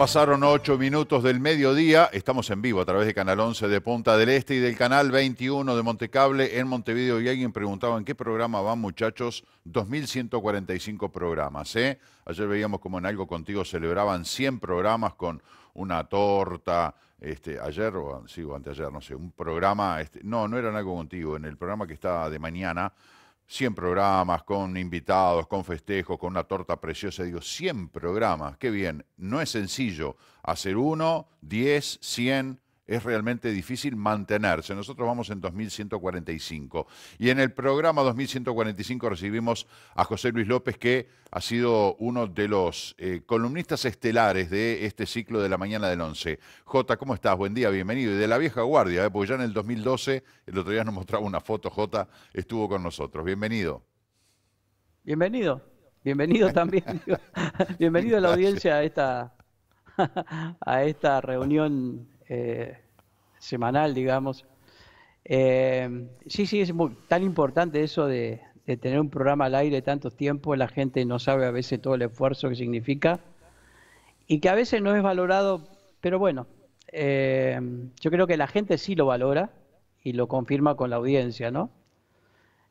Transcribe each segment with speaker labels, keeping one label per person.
Speaker 1: pasaron ocho minutos del mediodía. Estamos en vivo a través de Canal 11 de Punta del Este y del Canal 21 de Montecable en Montevideo. Y alguien preguntaba en qué programa van, muchachos. 2.145 programas. ¿eh? Ayer veíamos como en Algo Contigo celebraban 100 programas con una torta. Este, ayer, o sí, anteayer, no sé, un programa. Este, no, no en Algo Contigo. En el programa que está de mañana 100 programas con invitados, con festejos, con una torta preciosa. Digo, 100 programas, qué bien. No es sencillo hacer uno, 10, 100 es realmente difícil mantenerse. Nosotros vamos en 2145 y en el programa 2145 recibimos a José Luis López que ha sido uno de los eh, columnistas estelares de este ciclo de la mañana del 11. Jota, ¿cómo estás? Buen día, bienvenido. Y de la vieja guardia, eh, porque ya en el 2012, el otro día nos mostraba una foto, Jota estuvo con nosotros. Bienvenido.
Speaker 2: Bienvenido, bienvenido también. bienvenido a la audiencia esta, a esta reunión eh, semanal, digamos. Eh, sí, sí, es tan importante eso de, tener un programa al aire tanto tiempo, la gente no sabe a veces todo el esfuerzo que significa y que a veces no es valorado, pero bueno, eh, yo creo que la gente sí lo valora y lo confirma con la audiencia, ¿no?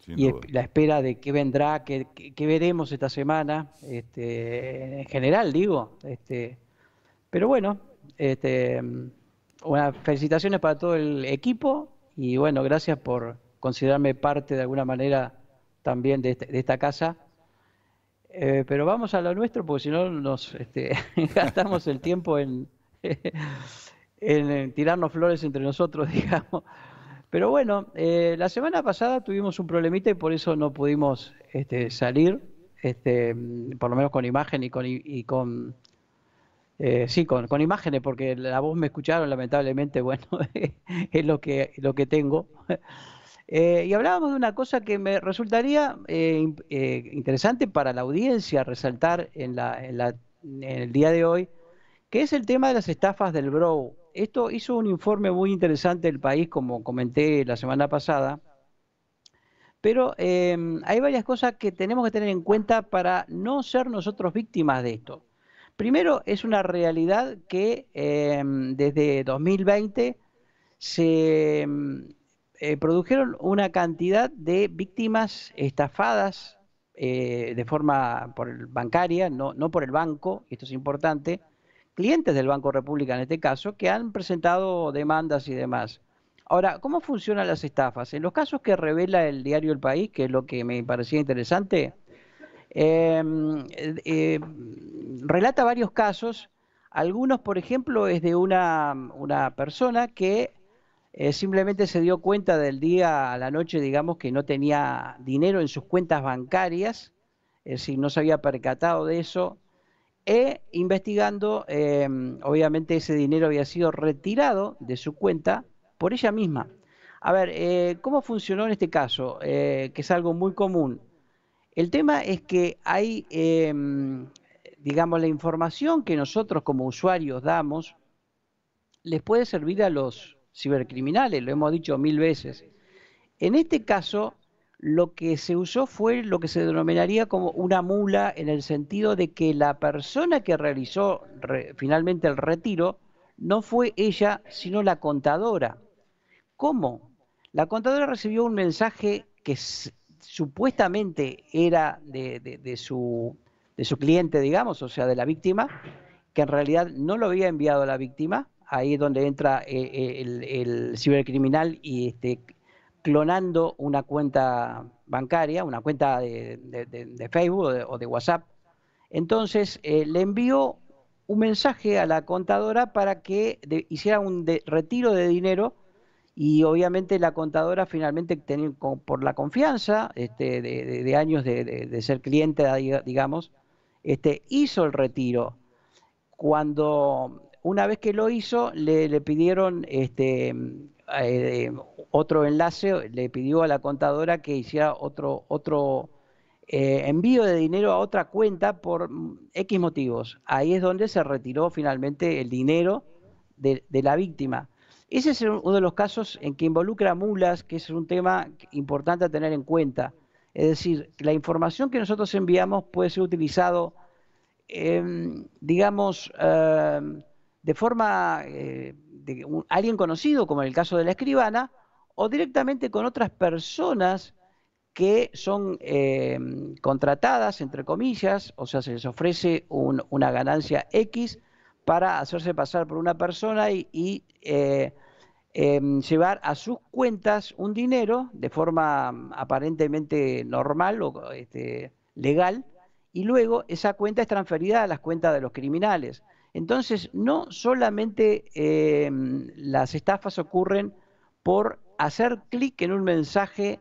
Speaker 2: y la espera de qué vendrá, qué, veremos esta semana, este, en general digo, este, pero bueno, este, bueno, felicitaciones para todo el equipo y bueno, gracias por considerarme parte de alguna manera también de, este, esta casa. Eh, pero vamos a lo nuestro porque si no nos este, gastamos el tiempo en, en, tirarnos flores entre nosotros, digamos. Pero bueno, eh, la semana pasada tuvimos un problemita y por eso no pudimos este, salir, este, por lo menos con imagen y con, y con eh, sí, con, imágenes, porque la voz me escucharon, lamentablemente, bueno, es lo que, lo que tengo. Eh, y hablábamos de una cosa que me resultaría eh, interesante para la audiencia resaltar en, en, el día de hoy, que es el tema de las estafas del bro. Esto hizo un informe muy interesante del país, como comenté la semana pasada, pero hay varias cosas que tenemos que tener en cuenta para no ser nosotros víctimas de esto. Primero, es una realidad que em, desde 2020 se em, eh, produjeron una cantidad de víctimas estafadas eh, de forma por bancaria, no, por el banco, esto es importante, clientes del Banco República en este caso, que han presentado demandas y demás. Ahora, ¿cómo funcionan las estafas? En los casos que revela el diario El País, que es lo que me parecía interesante, Em, eh, eh, relata varios casos, algunos, por ejemplo, es de una, una persona que eh, simplemente se dio cuenta del día a la noche, digamos, que no tenía dinero en sus cuentas bancarias, es decir, no se había percatado de eso, e investigando, em, obviamente ese dinero había sido retirado de su cuenta por ella misma. A ver, ¿cómo funcionó en este caso? que es algo muy común. El tema es que hay, em, digamos, la información que nosotros como usuarios damos les puede servir a los cibercriminales, lo hemos dicho mil veces. En este caso, lo que se usó fue lo que se denominaría como una mula en el sentido de que la persona que realizó finalmente el retiro no fue ella, sino la contadora. ¿Cómo? La contadora recibió un mensaje que supuestamente era de, su, de su cliente, digamos, o sea, de la víctima, que en realidad no lo había enviado a la víctima. Ahí es donde entra eh, eh, el, cibercriminal y este, clonando una cuenta bancaria, una cuenta de, Facebook o de, WhatsApp. Entonces eh, le envió un mensaje a la contadora para que hiciera un retiro de dinero y obviamente la contadora finalmente por la confianza este, de, años de, ser cliente, digamos, este, hizo el retiro. Cuando una vez que lo hizo, le, pidieron este, eh, otro enlace, le pidió a la contadora que hiciera otro, otro eh, envío de dinero a otra cuenta por X motivos. Ahí es donde se retiró finalmente el dinero de la víctima. Ese es uno de los casos en que involucra mulas, que es un tema importante a tener en cuenta. Es decir, la información que nosotros enviamos puede ser utilizado, em, digamos, em, de forma eh, de alguien conocido, como en el caso de la escribana, o directamente con otras personas que son em, contratadas, entre comillas, o sea, se les ofrece una ganancia X para hacerse pasar por una persona y, eh, em, llevar a sus cuentas un dinero de forma mm, aparentemente normal o este, legal, y luego esa cuenta es transferida a las cuentas de los criminales. Entonces, no solamente em, las estafas ocurren por hacer clic en un mensaje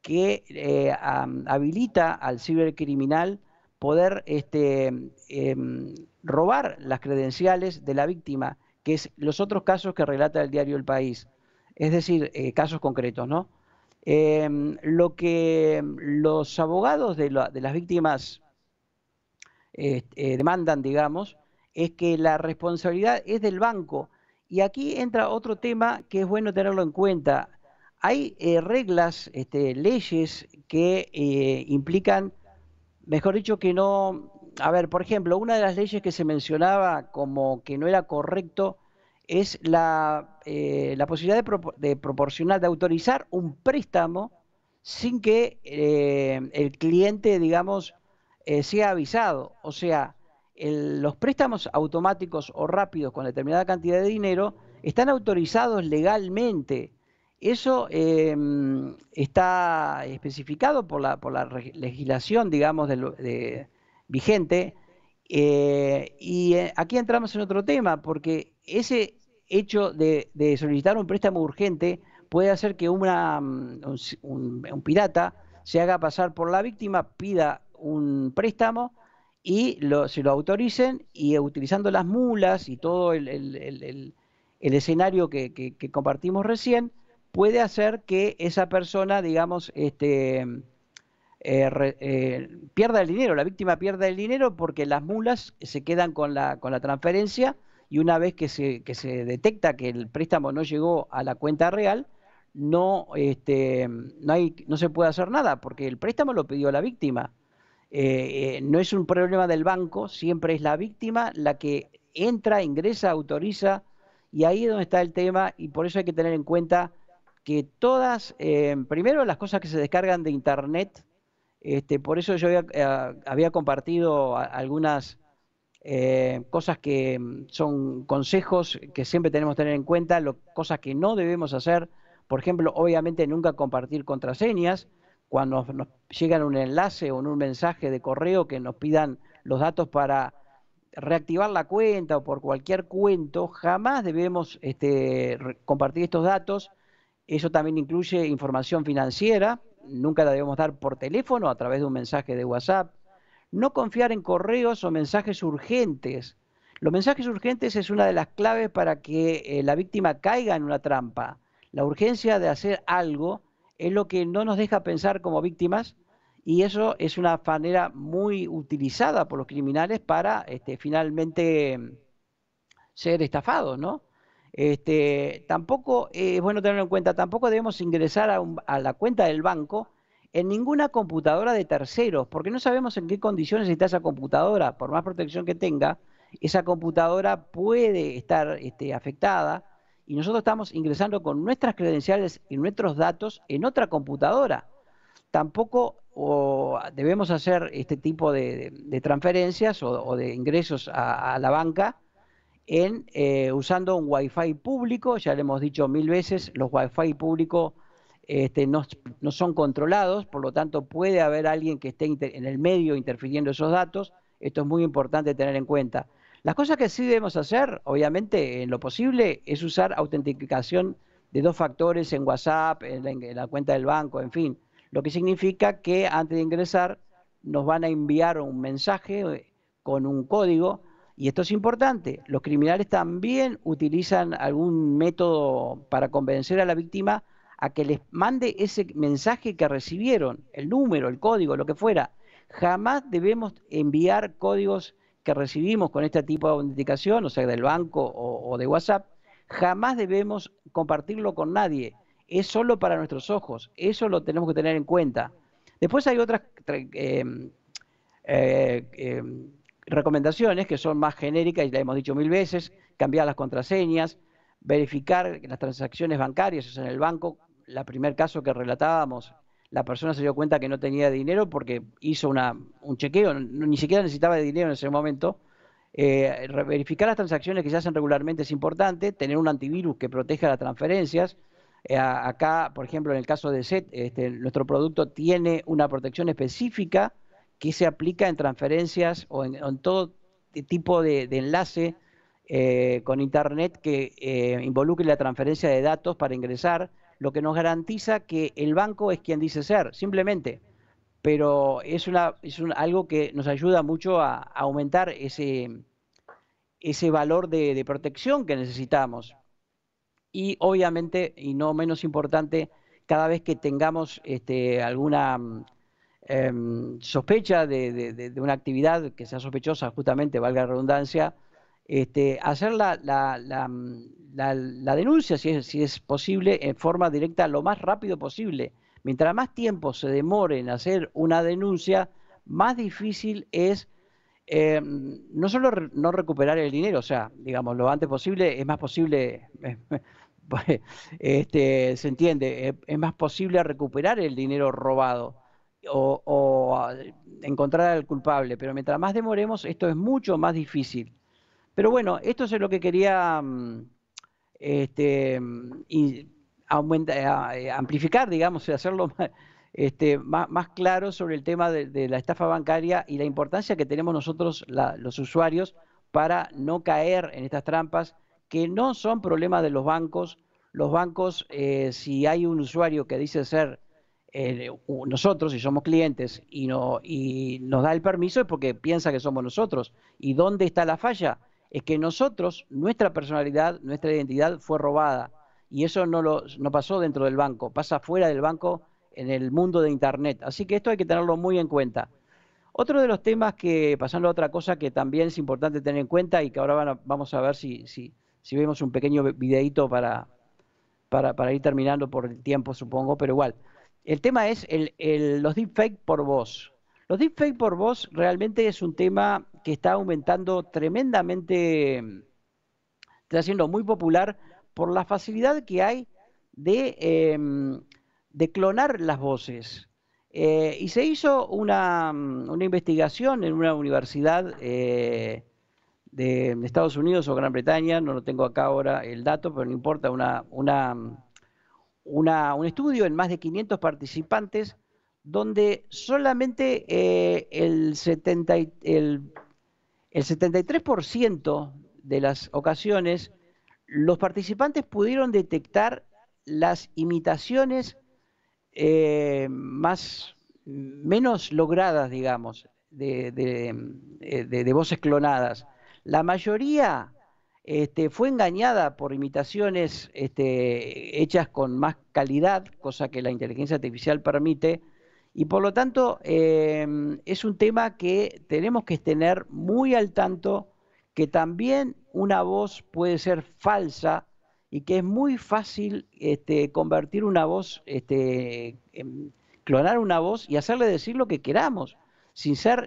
Speaker 2: que eh, habilita al cibercriminal poder este, em, robar las credenciales de la víctima, que es los otros casos que relata el diario El País, es decir, eh, casos concretos, ¿no? Em, lo que los abogados de, las víctimas eh, demandan, digamos, es que la responsabilidad es del banco. Y aquí entra otro tema que es bueno tenerlo en cuenta. Hay eh, reglas, este, leyes que implican mejor dicho, que no... A ver, por ejemplo, una de las leyes que se mencionaba como que no era correcto es la, eh, la posibilidad de, de, proporcionar, de autorizar un préstamo sin que eh, el cliente, digamos, eh, sea avisado. O sea, los préstamos automáticos o rápidos con determinada cantidad de dinero están autorizados legalmente eso em, está especificado por la, legislación, digamos, vigente. Eh, y eh, aquí entramos en otro tema, porque ese hecho de, solicitar un préstamo urgente puede hacer que una, mm, un, pirata se haga pasar por la víctima, pida un préstamo y se lo autoricen y eh, utilizando las mulas y todo el, escenario que, compartimos recién, puede hacer que esa persona, digamos, este, eh, eh, pierda el dinero, la víctima pierda el dinero porque las mulas se quedan con la, con la transferencia y una vez que se, se detecta que el préstamo no llegó a la cuenta real, no, este, no, hay, no se puede hacer nada porque el préstamo lo pidió la víctima. Eh, no es un problema del banco, siempre es la víctima la que entra, ingresa, autoriza y ahí es donde está el tema y por eso hay que tener en cuenta que todas, eh, primero las cosas que se descargan de Internet, este, por eso yo había, eh, compartido algunas eh, cosas que mm, son consejos que siempre tenemos que tener en cuenta, cosas que no debemos hacer. Por ejemplo, obviamente nunca compartir contraseñas. Cuando nos llegan un enlace o un mensaje de correo que nos pidan los datos para reactivar la cuenta o por cualquier cuento, jamás debemos este, compartir estos datos eso también incluye información financiera, nunca la debemos dar por teléfono a través de un mensaje de WhatsApp. No confiar en correos o mensajes urgentes. Los mensajes urgentes es una de las claves para que eh, la víctima caiga en una trampa. La urgencia de hacer algo es lo que no nos deja pensar como víctimas y eso es una manera muy utilizada por los criminales para este, finalmente mm, ser estafados, ¿no? Este, tampoco eh, es bueno tenerlo en cuenta, tampoco debemos ingresar a, la cuenta del banco en ninguna computadora de terceros, porque no sabemos en qué condiciones está esa computadora, por más protección que tenga, esa computadora puede estar este, afectada y nosotros estamos ingresando con nuestras credenciales y nuestros datos en otra computadora. Tampoco debemos hacer este tipo de, transferencias o, de ingresos a la banca en, eh, usando un Wi-Fi público, ya lo hemos dicho mil veces, los Wi-Fi públicos este, no, son controlados, por lo tanto puede haber alguien que esté en el medio interfiriendo esos datos, esto es muy importante tener en cuenta. Las cosas que sí debemos hacer, obviamente, en lo posible, es usar autenticación de dos factores en WhatsApp, en la cuenta del banco, en fin, lo que significa que antes de ingresar nos van a enviar un mensaje eh, con un código y esto es importante, los criminales también utilizan algún método para convencer a la víctima a que les mande ese mensaje que recibieron, el número, el código, lo que fuera. Jamás debemos enviar códigos que recibimos con este tipo de autenticación, o sea, del banco o, de WhatsApp. Jamás debemos compartirlo con nadie. Es solo para nuestros ojos. Eso lo tenemos que tener en cuenta. Después hay otras eh, eh, eh, recomendaciones que son más genéricas y la hemos dicho mil veces, cambiar las contraseñas, verificar las transacciones bancarias, en el banco, el primer caso que relatábamos, la persona se dio cuenta que no tenía dinero porque hizo una, un chequeo, ni siquiera necesitaba de dinero en ese momento. Eh, verificar las transacciones que se hacen regularmente es importante, tener un antivirus que proteja las transferencias. Eh, acá, por ejemplo, en el caso de SET, este, nuestro producto tiene una protección específica que se aplica en transferencias o en, todo tipo de, enlace eh, con Internet que eh, involucre la transferencia de datos para ingresar, lo que nos garantiza que el banco es quien dice ser, simplemente. Pero es, es algo que nos ayuda mucho a, aumentar ese, ese valor de, protección que necesitamos. Y obviamente, y no menos importante, cada vez que tengamos este, alguna eh, sospecha de, una actividad que sea sospechosa, justamente, valga redundancia, este, hacer la, mm, denuncia, si es, posible, en forma directa lo más rápido posible. Mientras más tiempo se demore en hacer una denuncia, más difícil es em, no solo no recuperar el dinero, o sea, digamos, lo antes posible es más posible, este, se entiende, es más posible recuperar el dinero robado o, encontrar al culpable, pero mientras más demoremos, esto es mucho más difícil. Pero bueno, esto es lo que quería mm, este, mm, eh, amplificar, digamos, y hacerlo este, más, claro sobre el tema de, la estafa bancaria y la importancia que tenemos nosotros, los usuarios, para no caer en estas trampas que no son problemas de los bancos. Los bancos, eh, si hay un usuario que dice ser eh, nosotros, si somos clientes y, no, y nos da el permiso, es porque piensa que somos nosotros. ¿Y dónde está la falla? Es que nosotros, nuestra personalidad, nuestra identidad fue robada. Y eso no, pasó dentro del banco, pasa fuera del banco en el mundo de Internet. Así que esto hay que tenerlo muy en cuenta. Otro de los temas que, pasando a otra cosa que también es importante tener en cuenta y que ahora vamos a ver si, si, si, vemos un pequeño videito para, para ir terminando por el tiempo, supongo, pero igual. El tema es el, los deepfakes por voz. Los deepfakes por voz realmente es un tema que está aumentando tremendamente, está siendo muy popular por la facilidad que hay de, em, clonar las voces. Eh, y se hizo una, investigación en una universidad eh, de Estados Unidos o Gran Bretaña, no lo tengo acá ahora el dato, pero no importa, una un estudio en más de 500 participantes donde solamente eh, el, 70, el, 73% de las ocasiones los participantes pudieron detectar las imitaciones eh, más menos logradas, digamos, de, de eh, voces clonadas. La mayoría este, fue engañada por imitaciones este, hechas con más calidad, cosa que la inteligencia artificial permite, y por lo tanto em, es un tema que tenemos que tener muy al tanto, que también una voz puede ser falsa y que es muy fácil este, convertir una voz, em, clonar una voz y hacerle decir lo que queramos, sin ser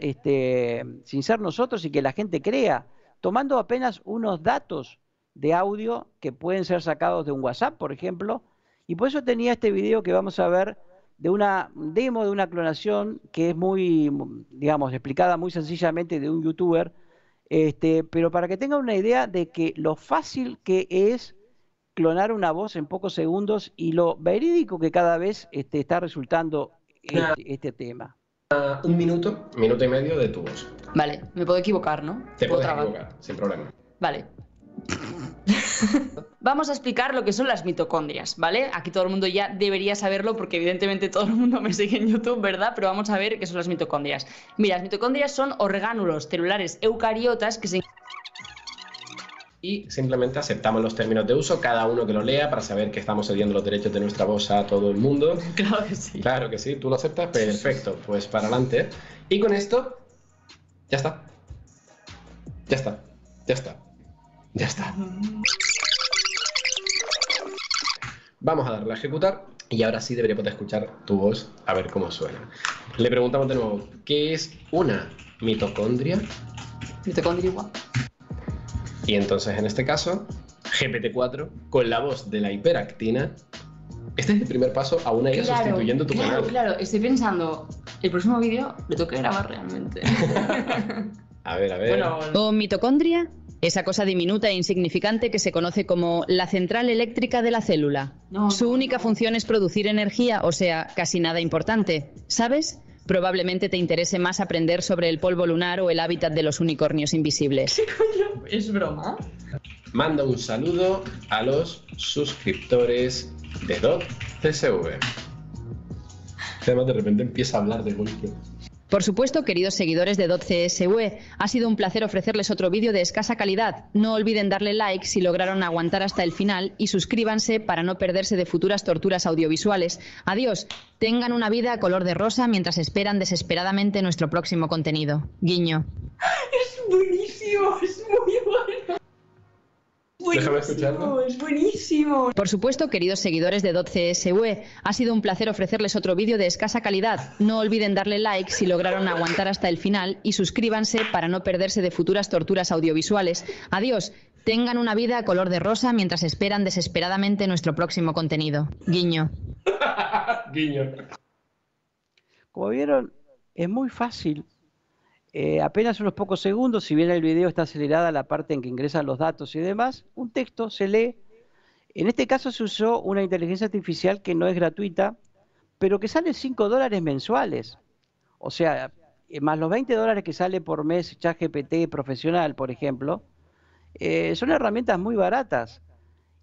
Speaker 2: nosotros y que la gente crea tomando apenas unos datos de audio que pueden ser sacados de un WhatsApp, por ejemplo. Y por eso tenía este video que vamos a ver de una demo de una clonación que es muy, digamos, explicada muy sencillamente de un youtuber, este, pero para que tenga una idea de que lo fácil que es clonar una voz en pocos segundos y lo verídico que cada vez este, está resultando este, este, tema.
Speaker 3: Ah, un minuto, minuto y medio de tu voz.
Speaker 4: Vale, me puedo equivocar, ¿no?
Speaker 3: Te puedo equivocar, sin problema.
Speaker 4: Vale. Vamos a explicar lo que son las mitocondrias, ¿vale? Aquí todo el mundo ya debería saberlo porque evidentemente todo el mundo me sigue en YouTube, ¿verdad? Pero vamos a ver qué son las mitocondrias. Mira, las mitocondrias son orgánulos celulares eucariotas que se...
Speaker 3: Y simplemente aceptamos los términos de uso, cada uno que lo lea para saber que estamos cediendo los derechos de nuestra voz a todo el mundo. Claro que sí. Claro que sí, tú lo aceptas, perfecto, pues para adelante. Y con esto ya está. Ya está. Ya está. Ya está. Vamos a darle a ejecutar y ahora sí debería poder escuchar tu voz a ver cómo suena. Le preguntamos de nuevo, ¿qué es una mitocondria? Mitocondria igual. Y entonces en este caso, GPT-4, con la voz de la hiperactina, este es el primer paso a una IA sustituyendo tu claro, Claro,
Speaker 4: estoy pensando, el próximo vídeo
Speaker 3: le tengo grabar realmente. a ver, a ver.
Speaker 4: o mitocondria, esa cosa diminuta e insignificante que se conoce como la central eléctrica de la célula. Su única función es producir energía, o sea, casi nada importante. ¿Sabes? probablemente te interese más aprender sobre el polvo lunar o el hábitat de los unicornios invisibles.
Speaker 3: ¿Qué ¿Es broma? Mando un saludo a los suscriptores de DocCSV de repente empieza a hablar de
Speaker 5: golpe.
Speaker 4: Por supuesto, queridos seguidores de 12SW, e, ha sido un placer ofrecerles otro vídeo de escasa calidad. No olviden darle like si lograron aguantar hasta el final y suscríbanse para no perderse de futuras torturas audiovisuales. Adiós, tengan una vida a color de rosa mientras esperan desesperadamente nuestro próximo contenido. Guiño. Es
Speaker 3: buenísimo, es muy bueno
Speaker 4: es Por supuesto, queridos seguidores de 12 e, ha sido un placer ofrecerles otro vídeo de escasa calidad. No olviden darle like si lograron aguantar hasta el final y suscríbanse para no perderse de futuras torturas audiovisuales. Adiós, tengan una vida color de rosa mientras esperan desesperadamente nuestro próximo contenido. Guiño.
Speaker 2: Guiño. Como vieron, es muy fácil eh, apenas unos pocos segundos, si bien el video está acelerada la parte en que ingresan los datos y demás, un texto se lee. En este caso se usó una inteligencia artificial que no es gratuita, pero que sale 5 dólares mensuales. O sea, eh, más los 20 dólares que sale por mes ChatGPT profesional, por ejemplo, eh, son herramientas muy baratas.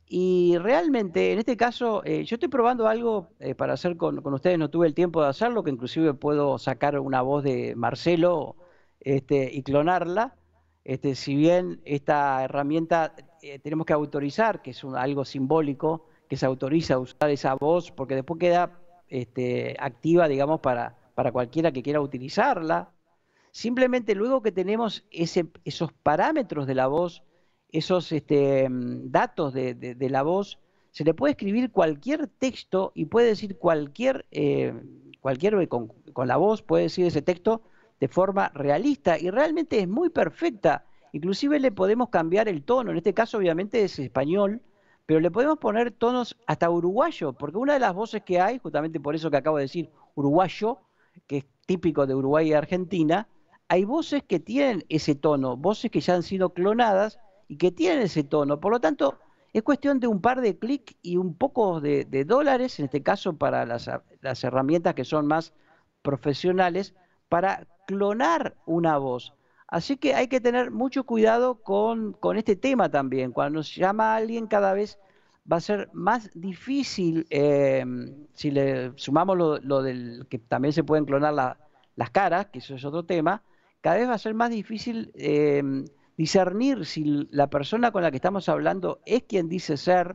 Speaker 2: Y realmente, en este caso, yo estoy probando algo para hacer con, con, ustedes, no tuve el tiempo de hacerlo, que inclusive puedo sacar una voz de Marcelo este, y clonarla. Este, si bien esta herramienta eh, tenemos que autorizar, que es un, algo simbólico, que se autoriza a usar esa voz, porque después queda este, activa, digamos, para, para cualquiera que quiera utilizarla. Simplemente luego que tenemos ese, esos parámetros de la voz, esos este, mm, datos de, de, la voz, se le puede escribir cualquier texto y puede decir cualquier, eh, cualquier con, la voz, puede decir ese texto de forma realista y realmente es muy perfecta. Inclusive le podemos cambiar el tono, en este caso obviamente es español, pero le podemos poner tonos hasta uruguayo, porque una de las voces que hay, justamente por eso que acabo de decir, uruguayo, que es típico de Uruguay y Argentina, hay voces que tienen ese tono, voces que ya han sido clonadas y que tienen ese tono. Por lo tanto, es cuestión de un par de clics y un poco de, dólares, en este caso para las, las herramientas que son más profesionales, para clonar una voz. Así que hay que tener mucho cuidado con, este tema también. Cuando nos llama a alguien cada vez va a ser más difícil, eh, si le sumamos lo, del que también se pueden clonar las caras, que eso es otro tema, cada vez va a ser más difícil eh, discernir si la persona con la que estamos hablando es quien dice ser,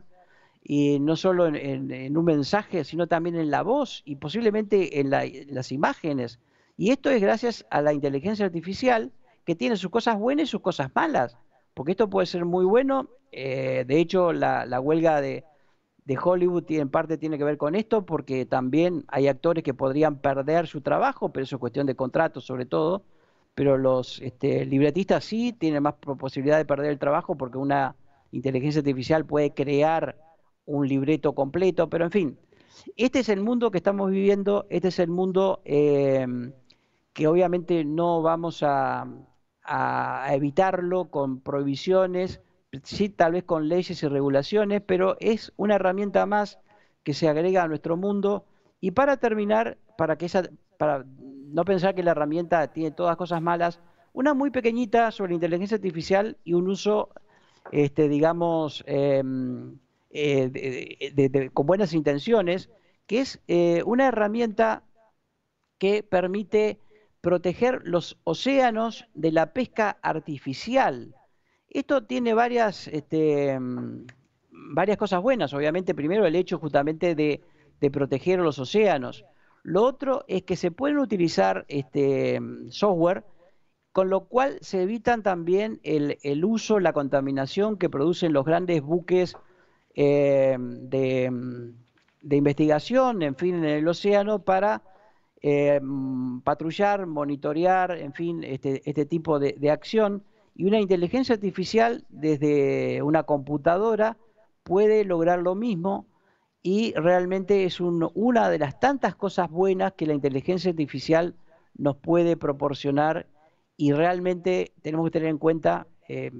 Speaker 2: y no solo en, un mensaje, sino también en la voz y posiblemente en las imágenes. Y esto es gracias a la inteligencia artificial que tiene sus cosas buenas y sus cosas malas, porque esto puede ser muy bueno. Eh, de hecho, la, huelga de, Hollywood tiene, en parte tiene que ver con esto, porque también hay actores que podrían perder su trabajo, pero eso es cuestión de contratos sobre todo. Pero los este, libretistas sí tienen más posibilidad de perder el trabajo porque una inteligencia artificial puede crear un libreto completo, pero en fin, este es el mundo que estamos viviendo, este es el mundo eh, que obviamente no vamos a, evitarlo con prohibiciones, sí tal vez con leyes y regulaciones, pero es una herramienta más que se agrega a nuestro mundo. Y para terminar, para que esa, para no pensar que la herramienta tiene todas cosas malas, una muy pequeñita sobre inteligencia artificial y un uso, este, digamos, em, eh, con buenas intenciones, que es eh, una herramienta que permite proteger los océanos de la pesca artificial. Esto tiene varias, este, mm, varias cosas buenas, obviamente, primero el hecho justamente de, proteger los océanos. Lo otro es que se pueden utilizar este, mm, software, con lo cual se evitan también el, uso, la contaminación que producen los grandes buques eh, de, mm, de investigación, en fin, en el océano, para eh, mm, patrullar, monitorear, en fin, este, este tipo de, acción. Y una inteligencia artificial desde una computadora puede lograr lo mismo y realmente es una de las tantas cosas buenas que la inteligencia artificial nos puede proporcionar y realmente tenemos que tener en cuenta eh,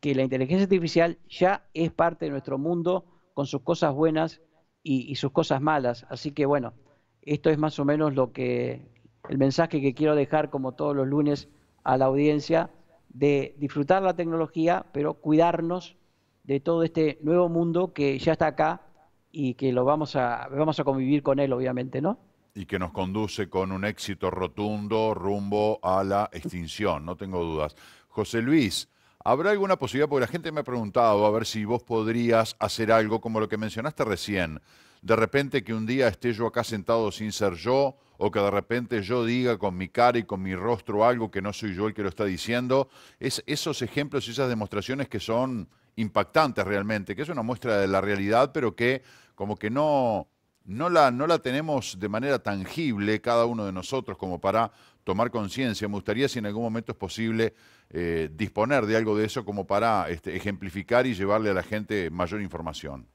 Speaker 2: que la inteligencia artificial ya es parte de nuestro mundo con sus cosas buenas y sus cosas malas. Así que bueno, esto es más o menos lo que el mensaje que quiero dejar como todos los lunes a la audiencia de disfrutar la tecnología, pero cuidarnos de todo este nuevo mundo que ya está acá y que lo vamos a vamos a convivir con él obviamente, ¿no?
Speaker 1: Y que nos conduce con un éxito rotundo rumbo a la extinción, no tengo dudas. José Luis, ¿Habrá alguna posibilidad? Porque la gente me ha preguntado a ver si vos podrías hacer algo como lo que mencionaste recién de repente que un día esté yo acá sentado sin ser yo, o que de repente yo diga con mi cara y con mi rostro algo que no soy yo el que lo está diciendo, es esos ejemplos y esas demostraciones que son impactantes realmente, que es una muestra de la realidad, pero que como que no, no, la, no la tenemos de manera tangible cada uno de nosotros como para tomar conciencia. Me gustaría si en algún momento es posible eh, disponer de algo de eso como para este, ejemplificar y llevarle a la gente mayor información.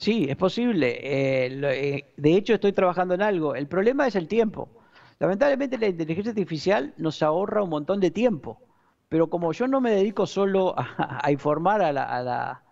Speaker 1: Sí,
Speaker 2: es posible. Eh, eh, de hecho, estoy trabajando en algo. El problema es el tiempo. Lamentablemente la inteligencia artificial nos ahorra un montón de tiempo, pero como yo no me dedico solo a, informar a la,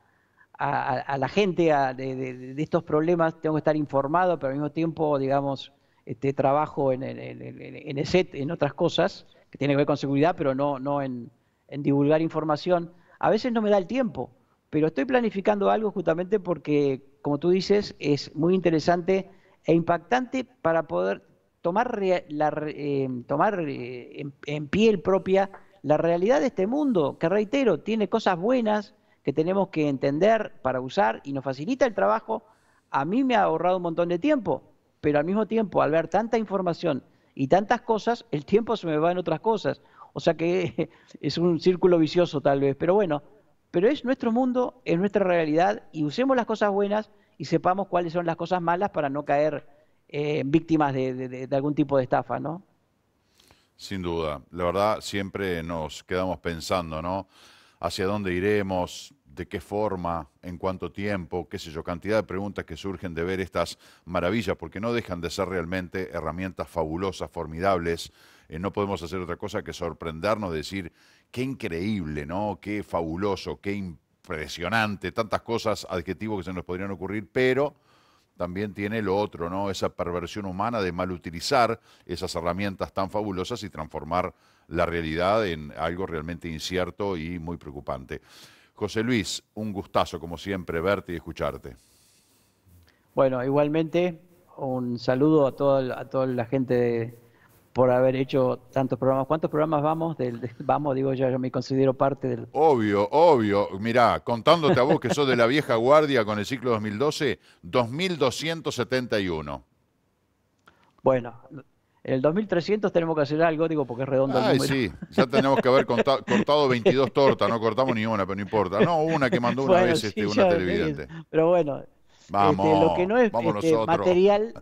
Speaker 2: a, gente de, estos problemas, tengo que estar informado, pero al mismo tiempo, digamos, este, trabajo en, en, en, en en otras cosas que tienen que ver con seguridad, pero no, no en, en divulgar información. A veces no me da el tiempo, pero estoy planificando algo justamente porque como tú dices, es muy interesante e impactante para poder tomar, eh, tomar eh, en, en, piel propia la realidad de este mundo, que reitero, tiene cosas buenas que tenemos que entender para usar y nos facilita el trabajo. A mí me ha ahorrado un montón de tiempo, pero al mismo tiempo, al ver tanta información y tantas cosas, el tiempo se me va en otras cosas. O sea que es un círculo vicioso tal vez, pero bueno, pero es nuestro mundo, es nuestra realidad y usemos las cosas buenas y sepamos cuáles son las cosas malas para no caer eh, víctimas de, algún tipo de estafa,
Speaker 1: ¿no? Sin duda, la verdad siempre nos quedamos pensando, ¿no? Hacia dónde iremos, de qué forma, en cuánto tiempo, qué sé yo, cantidad de preguntas que surgen de ver estas maravillas, porque no dejan de ser realmente herramientas fabulosas, formidables. Eh, no podemos hacer otra cosa que sorprendernos, decir, Qué increíble, ¿no? Qué fabuloso, qué impresionante, tantas cosas, adjetivos que se nos podrían ocurrir, pero también tiene lo otro, ¿no? Esa perversión humana de mal utilizar esas herramientas tan fabulosas y transformar la realidad en algo realmente incierto y muy preocupante. José Luis, un gustazo como siempre verte y escucharte.
Speaker 2: Bueno, igualmente un saludo a, a toda la gente de, por haber hecho tantos programas. ¿Cuántos programas vamos? Del, vamos, digo, ya yo me considero parte del...
Speaker 1: Obvio, obvio. Mirá, contándote a vos que sos de la vieja guardia con el ciclo 2012, 2271.
Speaker 2: Bueno, en el 2300 tenemos que hacer algo, digo, porque es redondo el número. sí,
Speaker 1: ya tenemos que haber cortado 22 tortas, no cortamos ni una, pero no importa. No, una que mandó una vez este, una televidente. Pero bueno, vamos, este, lo que no es este, material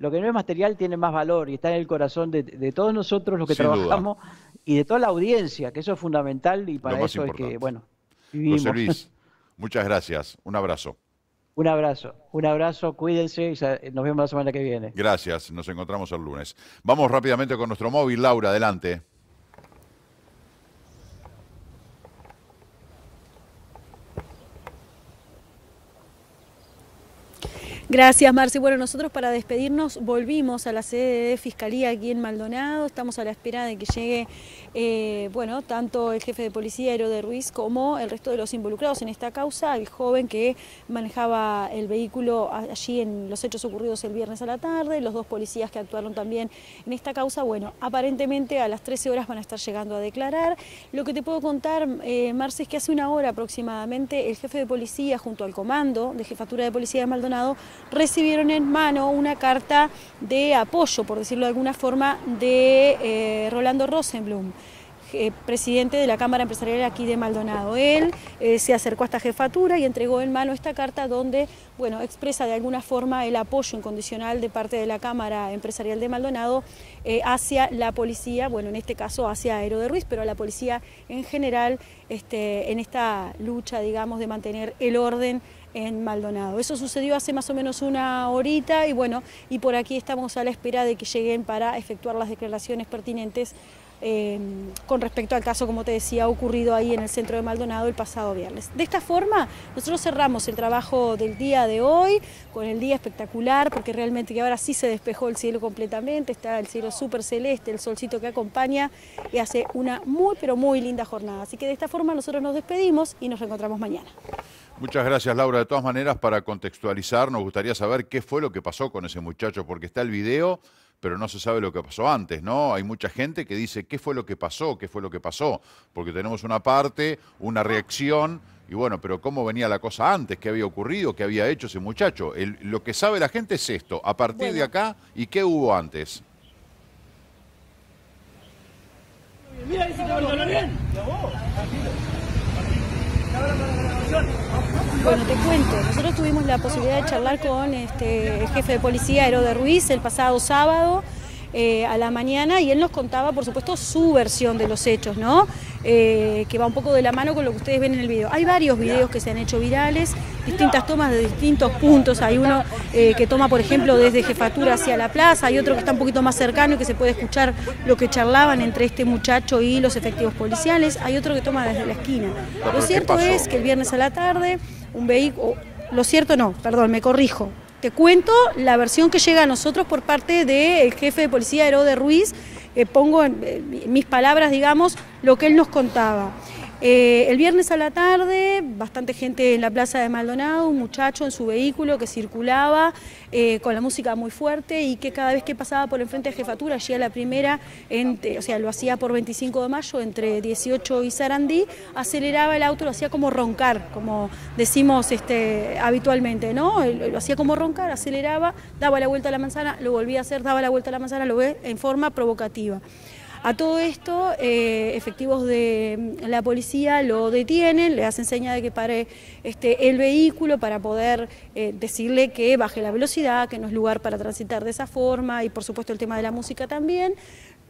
Speaker 2: lo que no es material tiene más valor y está en el corazón de, todos nosotros los que trabajamos y de toda la audiencia, que eso es fundamental y para eso es que, bueno,
Speaker 1: vivimos. José Luis, muchas gracias. Un abrazo.
Speaker 2: Un abrazo, un abrazo, cuídense y eh, nos vemos la semana que viene.
Speaker 1: Gracias, nos encontramos el lunes. Vamos rápidamente con nuestro móvil, Laura, adelante.
Speaker 5: Gracias, Marci. Bueno, nosotros para despedirnos volvimos a la sede de Fiscalía aquí en Maldonado. Estamos a la espera de que llegue eh, bueno, tanto el jefe de policía, Aero Ruiz, como el resto de los involucrados en esta causa, el joven que manejaba el vehículo allí en los hechos ocurridos el viernes a la tarde, los dos policías que actuaron también en esta causa, bueno, aparentemente a las 13 horas van a estar llegando a declarar. Lo que te puedo contar, eh, Marce, es que hace una hora aproximadamente el jefe de policía junto al comando de jefatura de policía de Maldonado recibieron en mano una carta de apoyo, por decirlo de alguna forma, de eh, Rolando Rosenblum. Eh, presidente de la Cámara Empresarial aquí de Maldonado. Él eh, se acercó a esta jefatura y entregó en mano esta carta donde bueno, expresa de alguna forma el apoyo incondicional de parte de la Cámara Empresarial de Maldonado eh, hacia la policía, bueno, en este caso hacia Aero de Ruiz, pero a la policía en general este, en esta lucha, digamos, de mantener el orden en Maldonado. Eso sucedió hace más o menos una horita y bueno, y por aquí estamos a la espera de que lleguen para efectuar las declaraciones pertinentes Em, con respecto al caso, como te decía, ocurrido ahí en el centro de Maldonado el pasado viernes. De esta forma, nosotros cerramos el trabajo del día de hoy, con el día espectacular, porque realmente que ahora sí se despejó el cielo completamente, está el cielo súper celeste, el solcito que acompaña y hace una muy, pero muy linda jornada. Así que de esta forma nosotros nos despedimos y nos reencontramos mañana.
Speaker 1: Muchas gracias Laura. De todas maneras, para contextualizar, nos gustaría saber qué fue lo que pasó con ese muchacho, porque está el video pero no se sabe lo que pasó antes, ¿no? Hay mucha gente que dice, ¿qué fue lo que pasó? ¿Qué fue lo que pasó? Porque tenemos una parte, una reacción, y bueno, pero ¿cómo venía la cosa antes? ¿Qué había ocurrido? ¿Qué había hecho ese muchacho? lo que sabe la gente es esto, a partir de acá, ¿y qué hubo antes?
Speaker 5: Mira, bueno, te cuento, nosotros tuvimos la posibilidad de charlar con este, el jefe de policía, de Ruiz, el pasado sábado. Eh, a la mañana y él nos contaba, por supuesto, su versión de los hechos, ¿no? Eh, que va un poco de la mano con lo que ustedes ven en el video. Hay varios videos que se han hecho virales, distintas tomas de distintos puntos. Hay uno eh, que toma, por ejemplo, desde Jefatura hacia la plaza, hay otro que está un poquito más cercano y que se puede escuchar lo que charlaban entre este muchacho y los efectivos policiales. Hay otro que toma desde la esquina. Lo cierto es que el viernes a la tarde un vehículo, lo cierto no, perdón, me corrijo, te cuento la versión que llega a nosotros por parte del jefe de policía Herode Ruiz, eh, pongo en eh, mis palabras, digamos, lo que él nos contaba. Eh, el viernes a la tarde, bastante gente en la plaza de Maldonado, un muchacho en su vehículo que circulaba eh, con la música muy fuerte y que cada vez que pasaba por enfrente de jefatura, allí a la primera, o sea, lo hacía por 25 de mayo, entre 18 y Sarandí, aceleraba el auto, lo hacía como roncar, como decimos este, habitualmente, ¿no? Lo, lo hacía como roncar, aceleraba, daba la vuelta a la manzana, lo volvía a hacer, daba la vuelta a la manzana, lo ve en forma provocativa. A todo esto, eh, efectivos de mm, la policía lo detienen, le hacen señal de que pare este, el vehículo para poder eh, decirle que baje la velocidad, que no es lugar para transitar de esa forma y por supuesto el tema de la música también.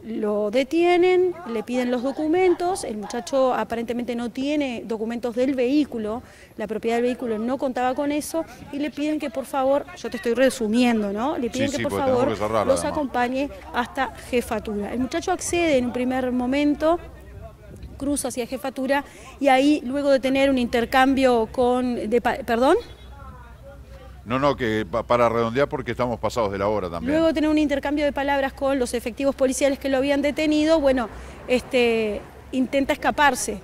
Speaker 5: Lo detienen, le piden los documentos, el muchacho aparentemente no tiene documentos del vehículo, la propiedad del vehículo no contaba con eso y le piden que por favor, yo te estoy resumiendo, ¿no? Le piden que por favor los acompañe hasta jefatura. El muchacho accede en un primer momento cruza hacia jefatura y ahí luego de tener un intercambio con de, perdón
Speaker 1: no, no, que para redondear porque estamos pasados de la hora también. Luego
Speaker 5: tener un intercambio de palabras con los efectivos policiales que lo habían detenido, bueno, este, intenta escaparse.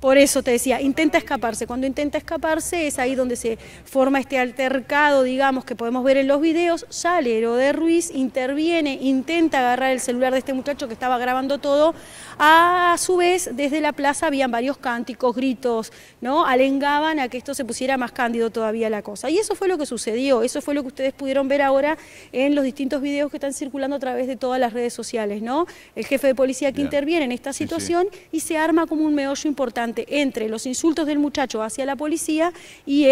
Speaker 5: Por eso te decía, intenta escaparse. Cuando intenta escaparse es ahí donde se forma este altercado, digamos, que podemos ver en los videos. Sale de Ruiz, interviene, intenta agarrar el celular de este muchacho que estaba grabando todo. A su vez, desde la plaza habían varios cánticos, gritos, ¿no? Alengaban a que esto se pusiera más cándido todavía la cosa. Y eso fue lo que sucedió, eso fue lo que ustedes pudieron ver ahora en los distintos videos que están circulando a través de todas las redes sociales, ¿no? El jefe de policía que interviene en esta situación y se arma como un meollo importante entre los insultos del muchacho hacia la policía y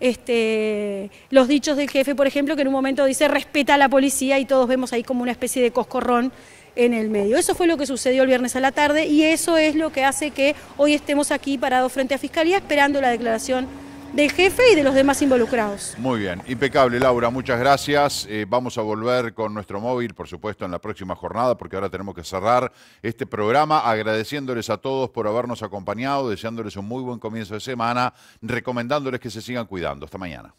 Speaker 5: este, los dichos del jefe, por ejemplo, que en un momento dice respeta a la policía y todos vemos ahí como una especie de coscorrón en el medio. Eso fue lo que sucedió el viernes a la tarde y eso es lo que hace que hoy estemos aquí parados frente a Fiscalía esperando la declaración del jefe y de los demás involucrados.
Speaker 1: Muy bien, impecable Laura, muchas gracias. Eh, vamos a volver con nuestro móvil, por supuesto, en la próxima jornada, porque ahora tenemos que cerrar este programa agradeciéndoles a todos por habernos acompañado, deseándoles un muy buen comienzo de semana, recomendándoles que se sigan cuidando. Hasta mañana.